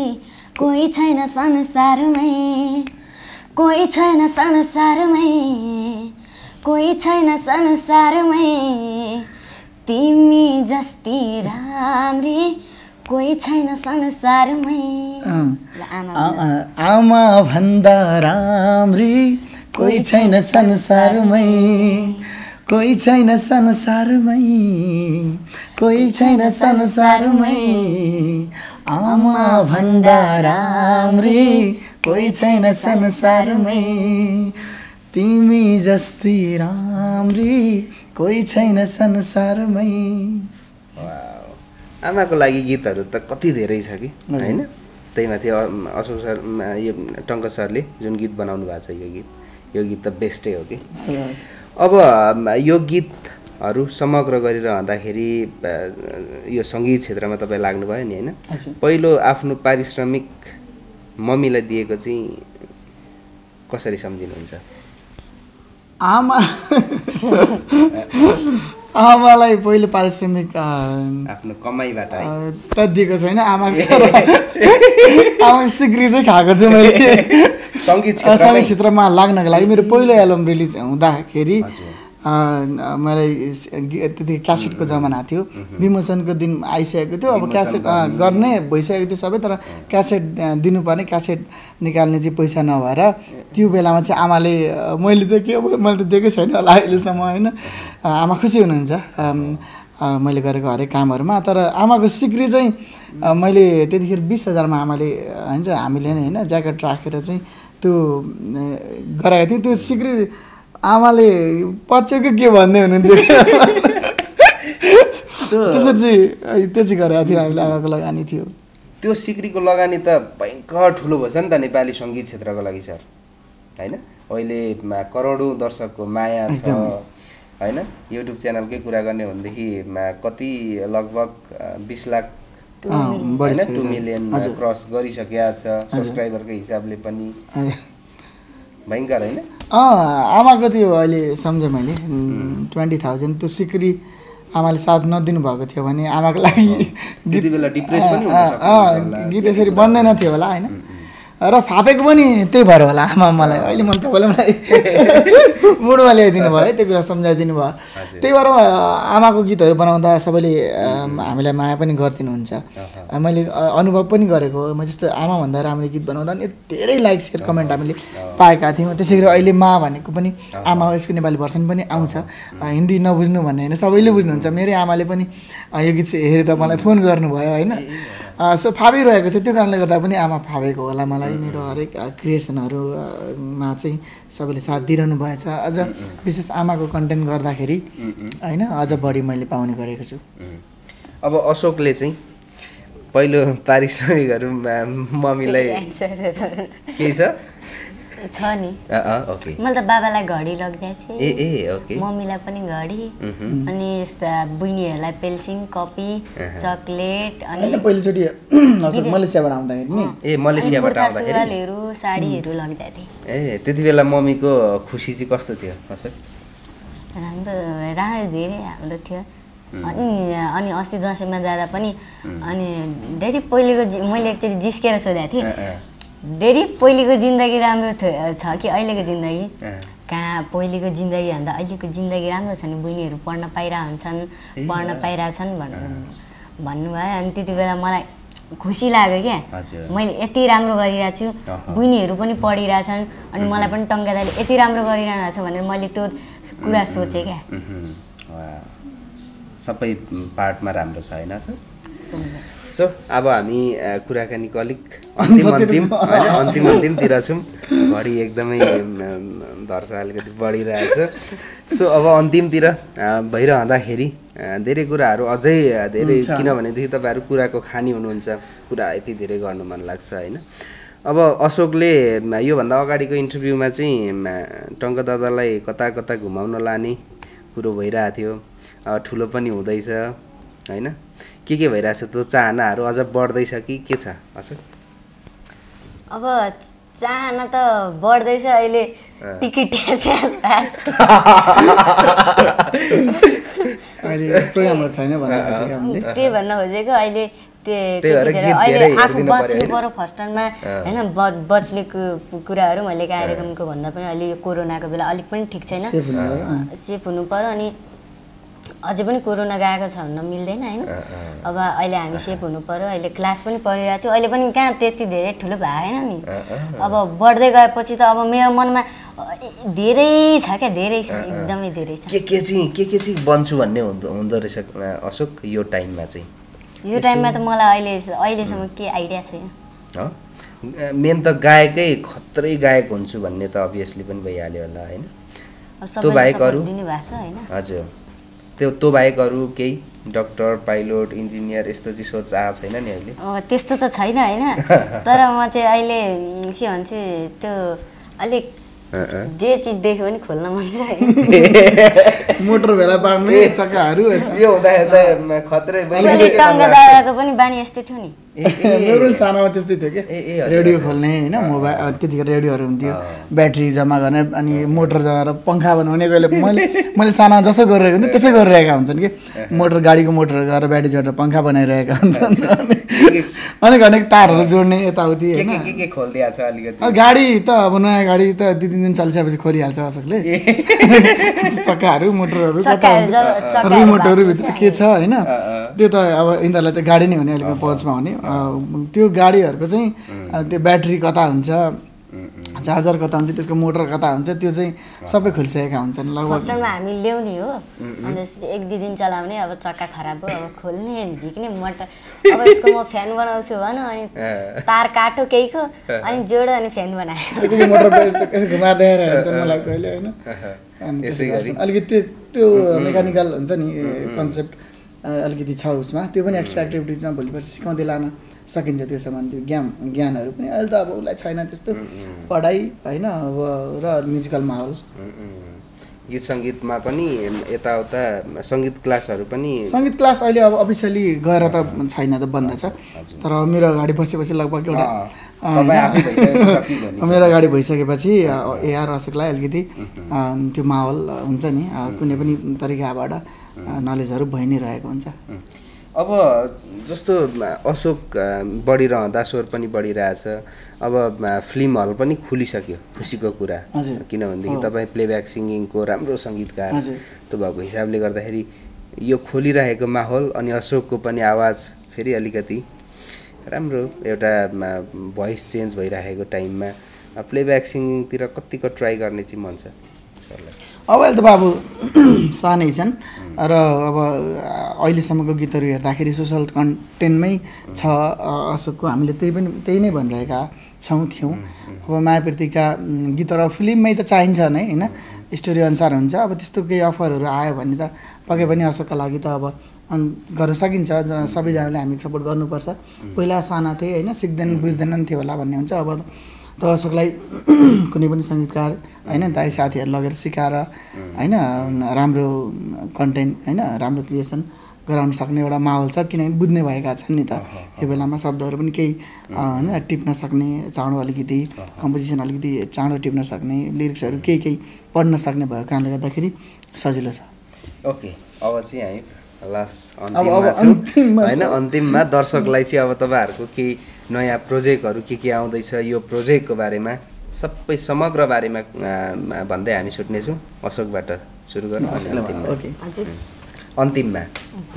कोही छैन संसारमै कोही छैन संसारमै कोही छैन संसारमै तिमी जस्ती राम्री कोही छैन संसारमै आमा भन्दा राम्री कोही छैन संसारमै कोही छैन संसारमै कोही छैन संसारमै आमा भन्दा राम्री कोही छैन संसारमै तिमी जस्तै राम्री कोही छैन संसारमै आमाको लागि गीतहरू त कति धेरै छ कि होइन त्यही माथि अशोक सर यो टङ्क सरले जुन गीत बनाउनु भएको छ यो गीत यो गीत त बेस्टै हो कि अब यो गीतहरू समग्र गरिरहँदाखेरि यो सङ्गीत क्षेत्रमा तपाईँ लाग्नुभयो नि होइन पहिलो आफ्नो पारिश्रमिक मम्मीलाई दिएको चाहिँ कसरी सम्झिनुहुन्छ आमा आमालाई पहिलो पारिश्रमिक आफ्नो कमाइबाट त दिएको छैन आमा आमा सिक्री चाहिँ खाएको छु मैले सङ्गीत क्षेत्रमा लाग्नको लागि मेरो पहिलो एल्बम रिलिज हुँदाखेरि मलाई त्यति क्यासेटको जमाना थियो विमोचनको दिन आइसकेको थियो अब क्यासेट गर्ने भइसकेको थियो सबै तर क्यासेट दिनुपर्ने क्यासेट निकाल्ने चाहिँ पैसा नभएर त्यो बेलामा चाहिँ आमाले मैले त के अब मैले त दिएकै छैन होला अहिलेसम्म होइन आमा खुसी हुनुहुन्छ मैले गरेको हरेक कामहरूमा तर आमाको सिक्री चाहिँ मैले त्यतिखेर बिस हजारमा आमाले होइन हामीले नै होइन ज्याकेट राखेर चाहिँ त्यो गराएको थिएँ त्यो सिक्री आमाले पछ्यौको के भन्दै हुनुहुन्थ्यो त्यसरी चाहिँ त्यो चाहिँ गरेको थियो हामीले आमाको लगानी थियो त्यो सिक्रीको लगानी त भयङ्कर ठुलो भएछ नि त नेपाली सङ्गीत क्षेत्रको लागि सर होइन अहिले करोडौँ दर्शकको माया छ होइन युट्युब च्यानलकै कुरा गर्ने हो भनेदेखि कति लगभग बिस लाख होइन टु मिलियन क्रस गरिसकेको छ सब्सक्राइबरको हिसाबले पनि भयङ्कर होइन आमाको त्यो अहिले सम्झेँ मैले ट्वेन्टी थाउजन्ड त्यो सिक्री आमाले साथ नदिनु भएको थियो भने आमाको लागि गीत गीत यसरी बन्दैन थियो होला होइन र फापेको पनि त्यही भएर होला आमा मलाई अहिले मैले तपाईँलाई मलाई मुडमा ल्याइदिनु भयो है त्यो कुरा सम्झाइदिनु भयो त्यही भएर आमाको गीतहरू बनाउँदा सबैले हामीलाई माया पनि गरिदिनुहुन्छ मैले अनुभव पनि गरेको म जस्तो आमाभन्दा राम्रो गीत बनाउँदा पनि धेरै लाइक सेयर कमेन्ट हामीले पाएका थियौँ त्यसै गरी अहिले मा भनेको पनि आमा यसको नेपाली भर्सन पनि आउँछ हिन्दी नबुझ्नु भन्ने होइन सबैले बुझ्नुहुन्छ मेरै आमाले पनि यो गीत हेरेर मलाई फोन गर्नुभयो होइन सो फापिरहेको छ त्यो कारणले गर्दा पनि आमा फापेको होला मलाई मेरो हरेक क्रिएसनहरूमा चाहिँ सबैले साथ दिइरहनु भएछ अझ विशेष आमाको कन्टेन्ट गर्दाखेरि होइन अझ बढी मैले पाउने गरेको छु अब अशोकले चाहिँ पहिलो पारिश्रमिकहरू मम्मीलाई केही छ छ नि मैले त बाबालाई घडी लगिदिएको थिएँ ए मम्मीलाई पनि घडी अनि यस्ता बहिनीहरूलाई पेल्सिङ कपी चक्लेट अनि मलेसियाबाट आउँदाखेरि नि ए मलेसियाबाट आउँदाखेरि सुरुवालहरू साडीहरू लगिदिएको थिएँ ए त्यति बेला मम्मीको खुसी चाहिँ कस्तो थियो राम्रो राम्रो धेरै राम्रो थियो अनि अनि अस्ति दसैँमा जाँदा पनि अनि ड्याडी पहिलेको मैले एकचोटि जिस्केर सोधेको थिएँ धेरै पहिलेको जिन्दगी राम्रो छ कि अहिलेको जिन्दगी कहाँ पहिलेको जिन्दगी भन्दा अहिलेको जिन्दगी राम्रो छ नि बहिनीहरू पढ्न पाइरह हुन्छन् पढ्न पाइरहेछन् भनेर भन्नुभयो अनि त्यति बेला मलाई खुसी लाग्यो क्या मैले यति राम्रो गरिरहेको छु बहिनीहरू पनि पढिरहेछन् अनि मलाई पनि टङ्का यति राम्रो गरिरहेको छ भनेर मैले त्यो कुरा सोचेँ क्या सबै पार्टमा राम्रो छ होइन सो अब हामी कुराकानीको अलिक अन्तिम अन्तिम होइन अन्तिम अन्तिमतिर छौँ घडी एकदमै धर्स अलिकति बढिरहेछ सो अब अन्तिमतिर भइरहँदाखेरि धेरै कुराहरू अझै धेरै किनभनेदेखि तपाईँहरू कुराको खानी हुनुहुन्छ कुरा यति धेरै गर्नु मन लाग्छ होइन अब अशोकले योभन्दा अगाडिको इन्टरभ्यूमा चाहिँ टङ्क दादालाई कता कता घुमाउन लाने कुरो भइरहेको थियो ठुलो पनि हुँदैछ होइन के के भइरहेछ त्यो चाहनाहरू अझ बढ्दैछ कि के छ अशोक अब चाहना त बढ्दैछ अहिले टिकट त्यही भन्न खोजेको अहिले अहिले आफू बच्नु पऱ्यो फर्स्ट टाइममा होइन बच्ने कुराहरू मैले कार्यक्रमको भन्दा पनि अहिले यो कोरोनाको बेला अलिक पनि ठिक छैन सेफ हुनु पऱ्यो अनि अझै पनि कोरोना गएको छ भन्न मिल्दैन होइन अब अहिले हामी सेफ हुनु पऱ्यो अहिले क्लास पनि पढिरहेको छु अहिले पनि कहाँ त्यति धेरै ठुलो भएन नि अब बढ्दै गएपछि त अब मेरो मनमा धेरै छ क्या धेरै छ एकदमै धेरै छ के के चाहिँ के के चाहिँ बन्छु भन्ने हुँदो हुँदो रहेछ अशोक यो टाइममा चाहिँ यो टाइममा त मलाई अहिले अहिलेसम्म के आइडिया छैन मेन त गायकै खत्रै गायक हुन्छु भन्ने त अभियसली पनि भइहाल्यो होला होइन हजुर त्यो त्यो बाहेक अरू केही डक्टर पाइलट इन्जिनियर यस्तो चाहिँ सोच आएको छैन नि अहिले त्यस्तो त छैन होइन तर म चाहिँ अहिले के भन्छ त्यो अलिक जे चिज देख्यो भने खोल्न मन छ मोटर भेला पार्ने चक्काहरू यो हुँदाखेरि त खत्रै पनि बानी यस्तै थियो नि मेरो सानोमा त्यस्तै थियो कि रेडियो खोल्ने होइन मोबाइल त्यतिखेर रेडियोहरू हुन्थ्यो ब्याट्री जम्मा गर्ने अनि मोटर जगाएर पङ्खा बनाउने कहिले मैले मैले साना जसो गरिरहेको हुन्छ त्यसै गरिरहेका हुन्छन् कि मोटर गाडीको मोटर गएर ब्याट्री जोडेर पङ्खा बनाइरहेका हुन्छन् अनि अनेक तारहरू जोड्ने यताउति होइन गाडी त अब नयाँ गाडी त दुई तिन दिन चलिसकेपछि खोलिहाल्छ अशोकले चक्काहरू मोटरहरू कता हुन्छ रिमोटहरू भित्र के छ होइन त्यो त अब यिनीहरूलाई त गाडी नै हुने अलिक पहुँचमा हुने त्यो गाडीहरूको चाहिँ त्यो ब्याट्री कता हुन्छ चार्जर कता हुन्छ त्यसको मोटर कता हुन्छ त्यो चाहिँ सबै खोलिसकेका हुन्छन् लगभग हामी ल्याउने हो अन्त एक दुई दिन चलाउने अब चक्का खराब हो अब खोल्ने झिक्ने मोटर अब यसको म फ्यान बनाउँछु भन अनि तार काटो केहीको अनि जोड अनि फ्यान बनायो अलिकति त्यो मेकानिकल हुन्छ नि कन्सेप्ट अलिकति छ उसमा त्यो पनि एक्स्ट्रा एक्टिभिटिजमा भोलि पर्सि सिकाउँदै लान सकिन्छ त्यो त्यो ज्ञान ज्ञानहरू पनि अहिले त अब उसलाई छैन त्यस्तो पढाइ होइन अब र म्युजिकल माहौल गीत सङ्गीतमा पनि यताउता सङ्गीत क्लासहरू पनि सङ्गीत क्लास अहिले अब अफिसियली गएर त छैन त बन्द छ तर मेरो अगाडि बसेपछि लगभग एउटा मेरो अगाडि भइसकेपछि एआर अशोकलाई अलिकति त्यो माहौल हुन्छ नि कुनै पनि तरिकाबाट नलेजहरू भइ नै रहेको हुन्छ अब जस्तो अशोक बढिरहँदा स्वर पनि बढिरहेछ अब फिल्म हल पनि खुलिसक्यो खुसीको कुरा किनभनेदेखि तपाईँ प्लेब्याक सिङ्गिङको राम्रो सङ्गीतकार त्यो भएको हिसाबले गर्दाखेरि यो खोलिरहेको माहौल अनि अशोकको पनि आवाज फेरि अलिकति राम्रो एउटा भोइस चेन्ज भइराखेको टाइममा प्लेब्याक सिङ्गिङतिर कतिको ट्राई गर्ने चाहिँ मन छ सरलाई अब अहिले त बाबु सानै छन् र अब अहिलेसम्मको गीतहरू हेर्दाखेरि सोसल कन्टेन्टमै छ अशोकको हामीले त्यही पनि त्यही नै भनिरहेका छौँ थियौँ अब मायाप्रतिका गीतहरू फिल्ममै त चाहिन्छ नै होइन स्टोरी अनुसार हुन्छ अब त्यस्तो केही अफरहरू आयो भने त पक्कै पनि अशोकका लागि त अब गर्न सकिन्छ सबैजनाले हामी सपोर्ट गर्नुपर्छ पहिला साना थिए होइन सिक्दैन बुझ्दैनन् थियो होला भन्ने हुन्छ अब दर्शकलाई कुनै पनि सङ्गीतकार होइन दाई साथीहरू लगेर सिकाएर होइन राम्रो कन्टेन्ट होइन राम्रो क्रिएसन गराउन सक्ने एउटा माहौल छ किनभने बुझ्ने भएका छन् नि त यो बेलामा शब्दहरू पनि केही होइन टिप्न सक्ने चाँडो अलिकति कम्पोजिसन अलिकति चाँडो टिप्न सक्ने लिरिक्सहरू केही केही पढ्न सक्ने भएको कारणले गर्दाखेरि सजिलो छ ओके अब चाहिँ हामी लास्ट अन्तिममा दर्शकलाई चाहिँ अब तपाईँहरूको केही नयाँ प्रोजेक्टहरू के के आउँदैछ यो प्रोजेक्टको बारेमा सबै समग्र बारेमा भन्दै हामी छुट्नेछौँ अशोकबाट सुरु गर्नु अन्तिममा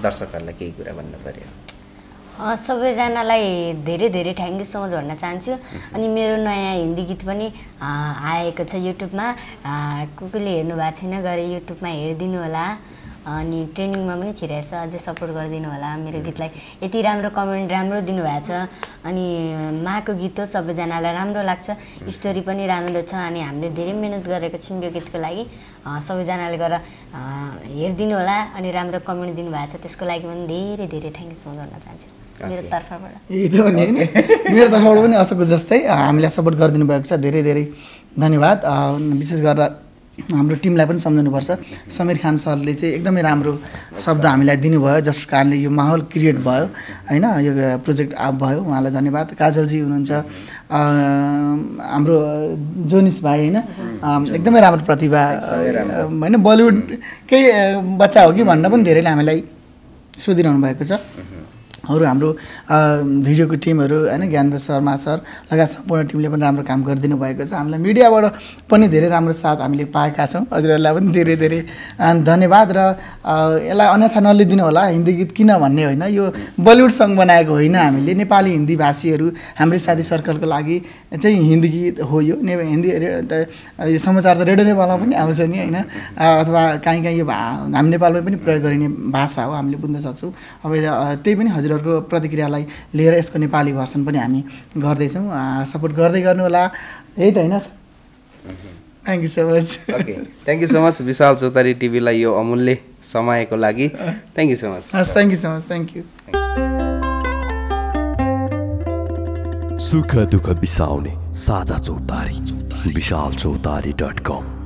दर्शकहरूलाई केही कुरा भन्नु पऱ्यो सबैजनालाई धेरै धेरै थ्याङ्क यू सो मच भन्न चाहन्छु अनि मेरो नयाँ हिन्दी गीत पनि आएको छ युट्युबमा को कोले हेर्नु भएको छैन गरेर युट्युबमा हेरिदिनु होला अनि ट्रेनिङमा पनि छिराएछ अझै सपोर्ट गरिदिनु होला मेरो गीतलाई यति राम्रो कमेन्ट राम्रो दिनुभएको छ अनि माको गीत हो सबैजनालाई राम्रो लाग्छ स्टोरी पनि राम्रो छ अनि हामीले धेरै मिहिनेत गरेको छौँ यो गीतको लागि सबैजनाले गएर हेरिदिनु होला अनि राम्रो कमेन्ट दिनुभएको छ त्यसको लागि पनि धेरै धेरै थ्याङ्क यू सो गर्न चाहन्छु मेरो तर्फबाट मेरो तर्फबाट पनि असको जस्तै हामीलाई सपोर्ट गरिदिनु भएको छ धेरै धेरै धन्यवाद विशेष गरेर हाम्रो टिमलाई पनि सम्झनुपर्छ समीर खान सरले चाहिँ एकदमै राम्रो शब्द हामीलाई दिनुभयो जस कारणले यो माहौल क्रिएट भयो होइन यो प्रोजेक्ट भयो उहाँलाई धन्यवाद काजलजी हुनुहुन्छ हाम्रो जोनिस भाइ होइन एकदमै राम्रो प्रतिभा होइन बलिउडकै बच्चा हो कि भन्न पनि धेरैले हामीलाई सोधिरहनु भएको छ हरू हाम्रो भिडियोको टिमहरू होइन ज्ञानेन्द्र शर्मा सर लगायत सम्पूर्ण टिमले पनि राम्रो काम गरिदिनु भएको छ हामीलाई मिडियाबाट पनि धेरै राम्रो साथ हामीले पाएका छौँ हजुरहरूलाई पनि धेरै धेरै धन्यवाद र यसलाई अन्यथा नलिदिनु होला हिन्दी गीत किन भन्ने होइन यो बलिउड सङ्ग बनाएको होइन हामीले नेपाली हिन्दी भाषीहरू हाम्रै साथी सर्कलको लागि चाहिँ हिन्दी गीत हो यो ने हिन्दी यो समाचार त रेडियो नेपालमा पनि आउँछ नि होइन अथवा काहीँ काहीँ यो हामी नेपालमै पनि प्रयोग गरिने भाषा हो हामीले बुझ्न सक्छौँ अब त्यही पनि हजुरहरू हजुरहरूको प्रतिक्रियालाई लिएर यसको नेपाली भर्सन पनि हामी गर्दैछौँ सपोर्ट गर्दै गर्नु होला यही त होइन thank you so much okay thank you so much Vishal Chautari टिभीलाई यो अमूल्य समयको लागि थ्याङ्क यू सो मच हस् thank you so much thank you सुख दुःख बिसाउने साझा चौतारी विशाल चौतारी डट कम